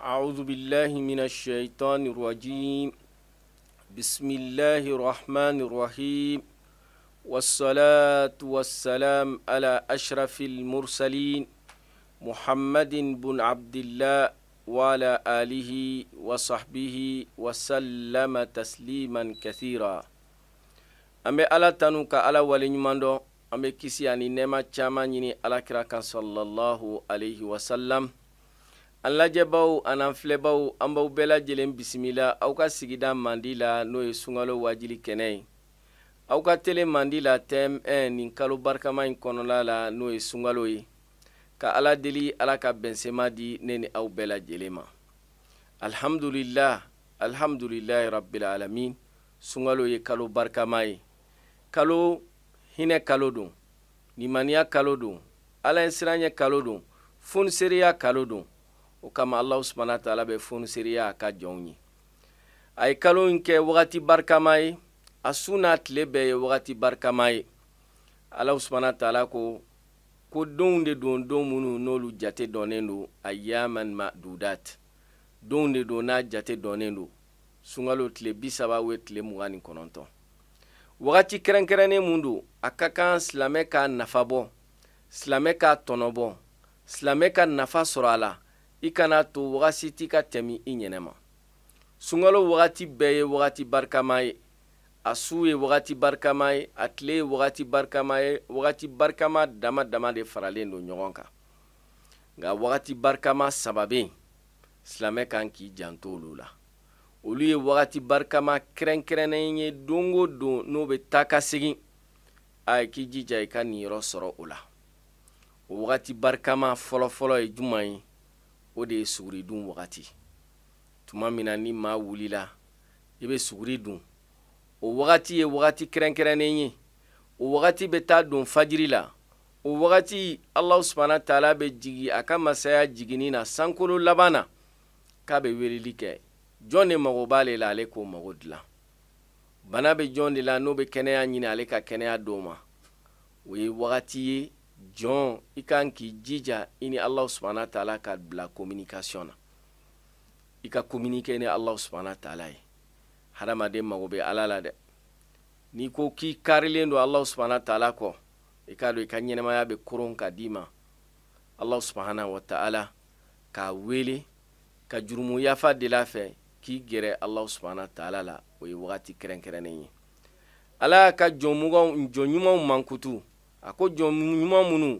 أعوذ بالله من الشيطان الرجيم بسم الله الرحمن الرحيم والصلاة والسلام على أشرف المرسلين محمد بن عبد الله وعلى آله وصحبه وسلم تسليما كثيرا أمي ألا تنوك ألا ولنمان دو an bɛ kisi ani nɛɛma caman ɲini alakira kan sallallahu an lajɛbaw an an filɛbaw an b'aw bɛɛ lajɛlen bisimila aw ka sigida mandi la n'o ye sunkalo wajili kɛnɛ ye aw ka tele mandi la tɛm eh, nin kalo barikama ɲi kɔnɔla la n'o ye sunkalo ye ka ala deli ala ka bɛnsema di ne ni aw bɛɛ lajɛlen ma alhamdulilah alhamdulilahi rabil alamin sunkalo ye kalo barikama ye kalo hinɛ kalo don limaniya kalo don ala ye siranɲɛ kalo don funiseereya kalo don o kama allahu subahana taala bɛ fonuseriya a ka jɔnw ye a ye kalo in kɛ wagati barikama ye a su n'a tile bɛɛ ye wagati barikama ye alahu subahana taala ko ko donw de don don minnu n'olu jate dɔnnen don ayaman madudat donw de don n'a jate dɔnnen don sunkalo tile bi saba we tile mugan ni kɔnɔntɔn wagati kɛrɛnkɛrɛnnen mun don a ka kan silamɛ k'a nafa bɔ silamɛ k'a tɔnɔbɔ silamɛ ka nafa sɔrɔ a la i kana to wagasi t'i ka tɛmi i ɲɛnɛ ma sunkalo wagati bɛɛ ye wagati barikama ye a su ye wagati barikama ye a tile ye wagati barikama ye wagati barikama dama dama de faralen don ɲɔgɔn kan nka wagati barikama saba be yen silamɛ kan k'i janto olu la olu ye wagati barikama kɛrɛnkɛrɛnnen ye don o don n'o bɛ taa ka segin a ye k'i jija i ka niyɔrɔ sɔrɔ o la o wagati barikama fɔlɔfɔlɔ ye juman ye o de ye suguri dun wagati tuma min na ni maa wulila i bɛ suguri dun o wagati ye wagati kɛrɛnkɛrɛnnen ye o wagati bɛ taa don fajiri la o wagati alahu subahana taala bɛ jigi a ka masaya jiginni na sankolo laban na k'a bɛ weleli kɛ jɔn de mago b'ale la ale k'o mago dilan bana bɛ jɔn de la n'o bɛ kɛnɛya ɲini ale ka kɛnɛya di o ma o ye wagati ye jɔn i kan k'i jija i ni alahu subahana taala ka bila communication na i ka kominike ni alahu subahana taala ye hadamaden mago be ala la dɛ n'i ko k'i karilen do alahu subahana taala kɔ i k'a do i ka ɲɛnɛmaya be koron ka d'i ma alahu subahana wataala k'a wele ka jurumu yafa de la fɛ k'i gɛrɛ alahu subahana taala la o ye wagati kɛrɛnkɛrɛnnen ye ala y'a ka jɔn muganw mankutu a ko jɔn ɲuman minnu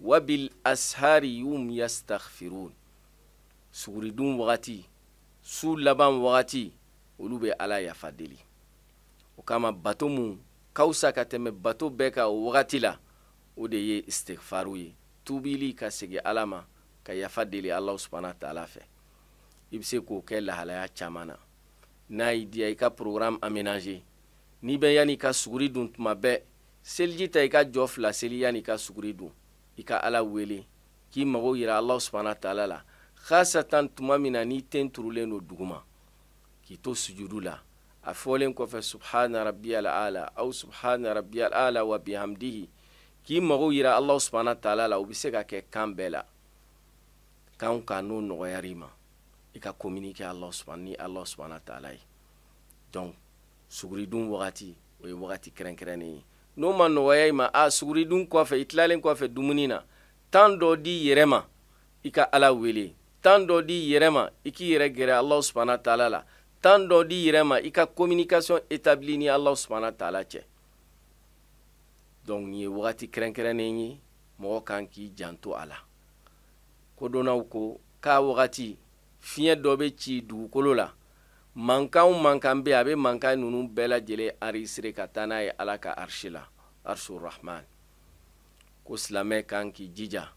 wabil ashari yum yastaghfirun suguridun wagati su laban wagati olu bɛ ala yafa deli o kama bato mun kawusa ka tɛmɛ bato bɛɛ ka o wagati la o de ye istighfaru ye tubili ka alama ala ma ka yafa deli alahu subhanahu taala fɛ i bɛ se k'o kɛ lahalaya caman na n'a y'i diya i ka programme aménager n'i bɛ yani ka suguri dun tuma bɛɛ seliji ta i ka jɔ fila seli yani i ka suguri dun i ka ala wele k'i mago yira alahu subahana taala la hasatan tuma min na n'i ten turulen do duguma k'i to sujudu la a fɔlen kɔfɛ subhana rabbiyal ala aw subhana rabbiyal ala wa bihamdihi k'i mago yira alahu subahana taala la u be se ka kɛ kan bɛɛ la kan ka n'o nɔgɔyar'i ma i ka kominike alahu subahana ni alahu subahana taala ye donc suguridun wagati o ye wagati kɛrɛnkɛrɛnnen ye n'o ma nɔgɔya i ma a suguri dun kɔfɛ i tilalen kɔfɛ dumuni na tan dɔ di yɛrɛ ma i ka ala wele tan dɔ di yɛrɛ ma i k'i yɛrɛ gɛrɛ alahu subahana taala la tan dɔ di yɛrɛ ma i ka communication établi ni alahu subahana taala cɛ donc nin ye wagati kɛrɛnkɛrɛnnen ye mɔgɔ kan k'i janto a la kodɔnnaw ko k'a wagati fiɲɛ dɔ bɛ ci dugukolo la Mankan ou mankan be abe, mankan nou nou bela jele ari sire katanay e ala ka Arshila, Arshur Rahman. Kouslame kan ki jijan,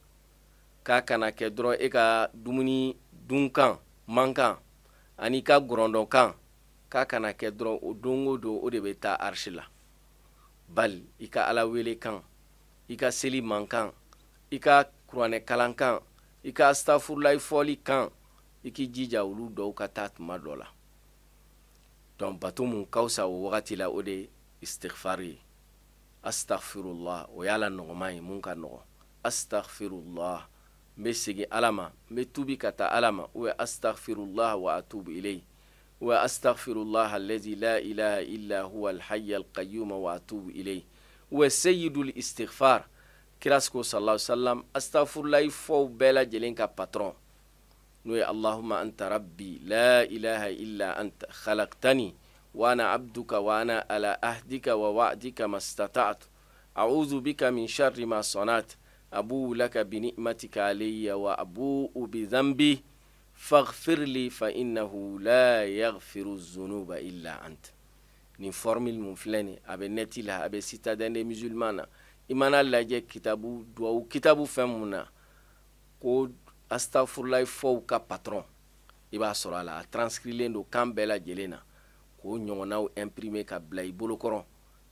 ka kana kedron e ka dumuni dunkan, mankan, an i ka gurandon kan, ka kana kedron ou dongo do odebe ta Arshila. Bal, i ka ala wele kan, i ka seli mankan, i ka kruane kalan kan, i ka astafur lay foli kan, i ki jijan ou lou do katat mardola. donc bato mun ka o wagati la o de ye ye astaghfirullah o y'a la nɔgɔma ye mun ka nɔgɔ astaghfirullah n be segi ala ma n bɛ tubi ka taa ala ma ou bien astaghfirullah wa atubu ilayhi ou bien astaghfirullah la ilaha ila huwa alhayy alqayyum wa atubu ilayhi ou bien sayyidul istighfar kirasko sallallahu alaihi wasallam astaghfirullah bɛɛ lajɛlen ka patron نوي اللهم أنت ربي لا إله إلا أنت خلقتني وأنا عبدك وأنا على أهدك ووعدك ما استطعت أعوذ بك من شر ما صنعت أبو لك بنعمتك علي وأبوء بذنبي فاغفر لي فإنه لا يغفر الذنوب إلا أنت nin formule mun filɛ nin a bɛ nɛti la a bɛ citadin de musulman na i mana lajɛ kitabu duwawu kitabu fɛn mun na ko astafurulayi fɔw ka patron i b'a sɔrɔ a la a transkrilen do kan bɛɛ lajɛlen na k'o ɲɔgɔnnaw imprime ka bila i bolokɔrɔ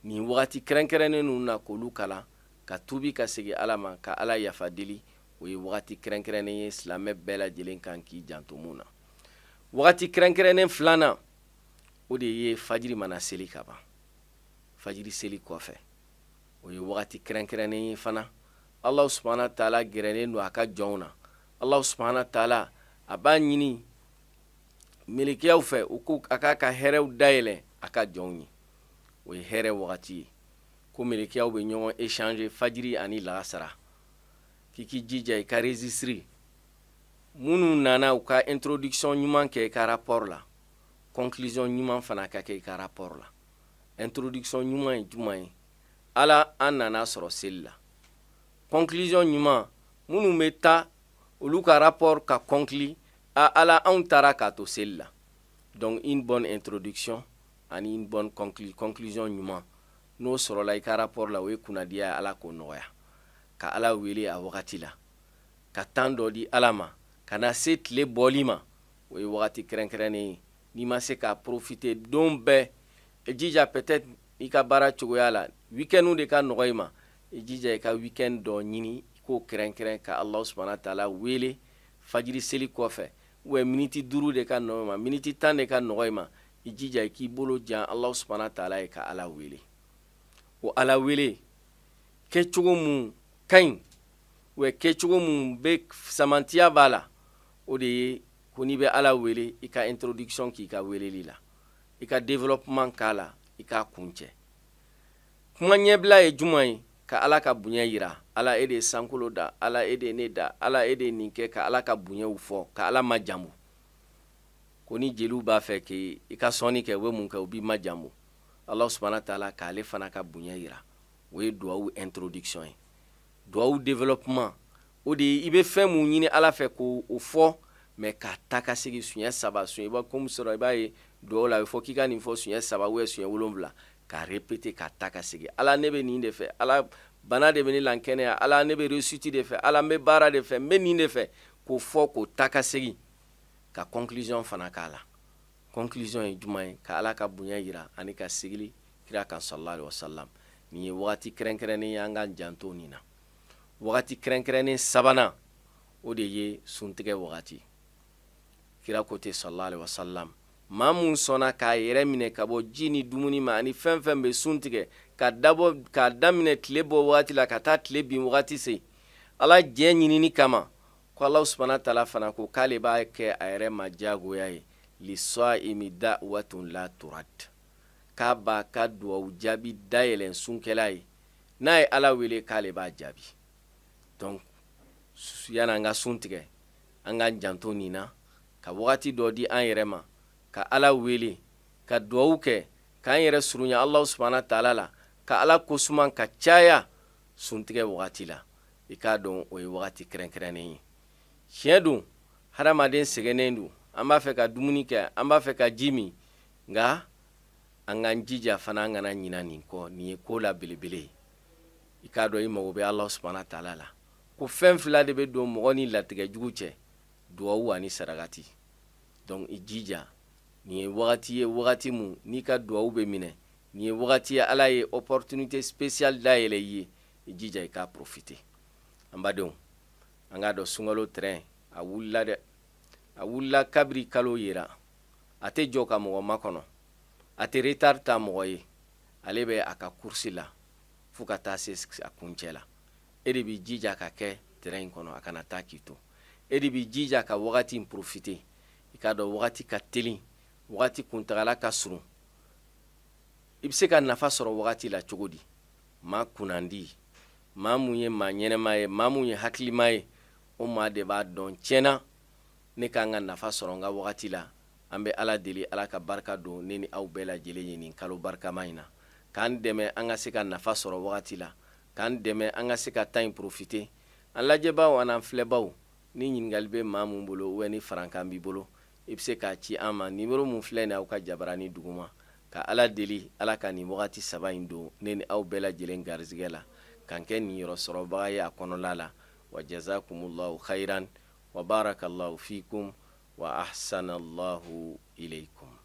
nin wagati kɛrɛnkɛrɛnnen ninnu na k'olu kalan ka tubi ka segi ala ma ka ala yafa deli o ye wagati kɛrɛnkɛrɛnnen ye silamɛ bɛɛ lajɛlen kan k'i janto mun na wagati kɛrɛnkɛrɛnnen filanan o de ye fajiri mana seli ka ban fajiri seli kɔfɛ o ye wagati kɛrɛnkɛrɛnnen ye fana ala subahana taala gɛrɛlen don a ka jɔnw na alahu subahana wa taala a b'a ɲini melekiyaw fɛ u ko a k'a ka hɛrɛw dayɛlɛ a ka jɔnw ye o ye hɛrɛ wagati ye ko melekiyaw bɛ ɲɔgɔn échange fajiri ani laasara k'i k'i jija i ka resisiri minnu nana u ka introduction ɲuman kɛ i ka rapport la conclusion ɲuman fana ka kɛ i ka rapport la introduction ɲuman ye juman ye ala an nana sɔrɔ seli la conclusion ɲuman minnu bɛ taa olu ka rapport ka kɔnkili a ala anw taara k'a to seli la donc une bonne introduction ani une bonne conclu conclusion ɲuman n'o sɔrɔla i ka rapport la o ye kunnadiya ye ala k'o nɔgɔya ka ala wele a wagati la ka temps dɔ di ala ma ka na se tile bɔli ma o ye wagati kɛrɛnkɛrɛnnen ye n'i ma se ka profite don bɛɛ i jija peut-être i ka baara cogoya la weekend de ka nɔgɔ i ma i jija i ka weekend dɔ ɲini ko kɛrɛnkɛrɛn ka alahu subahana taala wele fajiri seli kɔfɛ wɛ miniti duuru de ka nɔgɔ ma miniti tan de ka nɔgɔ i ma i jija i k'i bolo jan alahu subahana taala ye ka ala wele o ala wele kɛcogo mun ka ɲi wɛ kɛcogo mun bɛ samantiya b'a la o de ye ko n'i bɛ ala wele i ka introduction k'i ka weleli la i ka développement k'a la i k'a kuncɛ kuma ɲɛbila ye juman ye ka ala ka bonya yira ala e de ye sankolo da ala e de ye ne da ala e de ye nin kɛ ka ala ka bonyaw fɔ ka ala majamu ko ni jeliw b'a fɛ k'i ka sɔnni kɛ u be mun kɛ u b'i majamu ala subhana taala k'ale fana ka bonya yira o ye duwawu introduction ye duwawu développement o de ye i be fɛn mun ɲini ala fɛ k'o fɔ mɛ ka ta ka segi suɲɛ saba suɲɛ b'a komi sɔrɔ i b'a ye duwawu la a be fɔ k'i ka nin fɔ suɲɛ saba u yɛ suɲɛ wolonfila Ka répéter ka ka Ala ne bɛ nin Ala bana de bɛ ne Ala ne bɛ defe, de Ala n bara baara de fɛ n bɛ nin de k'o fɔ k'o ka conclusion fana kala. conclusion ye ka Ala ka bunya, yira ani ka sigili kira kan salalahu alewasalam nin ye wagati kɛrɛnkɛrɛnnen ye an k'an janto nin na wagati sabana o de ye suntigɛ wagati kira kote ten wa sallam. maa mun sɔnna k'a yɛrɛ minɛ ka bɔ ji ni dumuni ma ani fɛn fɛn bɛ sun tigɛ ka dabɔ k'a daminɛ tile bɔ wagati la ka taa tile bin wagati se ala jɛ ɲinini kama ko alahu subahana taala fana ko k'ale b'a kɛ a yɛrɛ ma diyagoya ye lisaimi watun la turad k'a b'a ka duwawu jaabi dayɛlɛn sunkɛla ye n'a ye ala wele k'ale b'a jaabi donc yan'an ka sun tigɛ an k'an janto nin na ka wagati dɔ di an yɛrɛ ma ka ala wele ka duwawu kɛ k'an yɛrɛ surunya alahu subahana taala la ka ala kosuma ka caya suntigɛ wagati la i k'a dɔn o ye wagati kɛrɛnkɛrɛnnen ye tiɲɛ don hadamaden sɛgɛnnen don an b'a fɛ ka dumuni kɛ an b'a fɛ ka ji min nka an k'an jija fana an kana ɲina nin kɔ nin ye ko la belebele ye i k'a dɔn i mago bɛ alahu subahana taala la ko fɛn fila de bɛ don mɔgɔ ni latigɛ cɛ duwawu ani sarakati donc i jija nin ye wagati ye wagati mu n'i ka duwawu bɛ minɛ nin ye wagati ye ala ye opportunité spéciale dayɛlɛ i ye i jija i k'a profite an badenw an k'a dɔn sunkalo terrain a wulila dɛ a wulila kabiri kalo yera a tɛ jɔ ka mɔgɔ makɔnɔ a tɛ retard ta mɔgɔ ye ale bɛ a ka kursi la fɔɔ ka taa se a kuncɛ la e de b'i jija ka kɛ terrain kɔnɔ a kana taa k'i to e de b'i jija ka wagati in profite i k'a dɔn wagati ka telin wagati kuntagala ka surun i be se ka nafa sɔrɔ wagati la cogo di ma kunnandi ma mun ye ma ɲɛnɛma ye ma mun ye hakilima ye o ma de b'a dɔn tiɲɛna ne k'an ka nafa sɔrɔ n ka wagati la an bɛ ala deli ala ka barika don ne ni aw bɛɛ lajɛlen ye nin kalo barikama ɲi na k'an dɛmɛ an ka se ka nafa sɔrɔ wagati la k'an dɛmɛ an ka se ka tan ɲi profite an lajɛbaw an'an filɛbaw ni ɲiningali be ma mun bolo ubɛ ni farankan b'i bolo i bɛ se k'a ci an ma numéro min filɛ nin aw ka jabarani duguma ka ala deli ala ka nin wagati saba in don ne ni aw bɛɛ lajɛlen garizigɛ la k'an kɛ nin yɔrɔ sɔrɔbaga ye a kɔnɔla la wa jazakumullahu khairan wa barakallahu fikum wa ahsanallahu ilaykum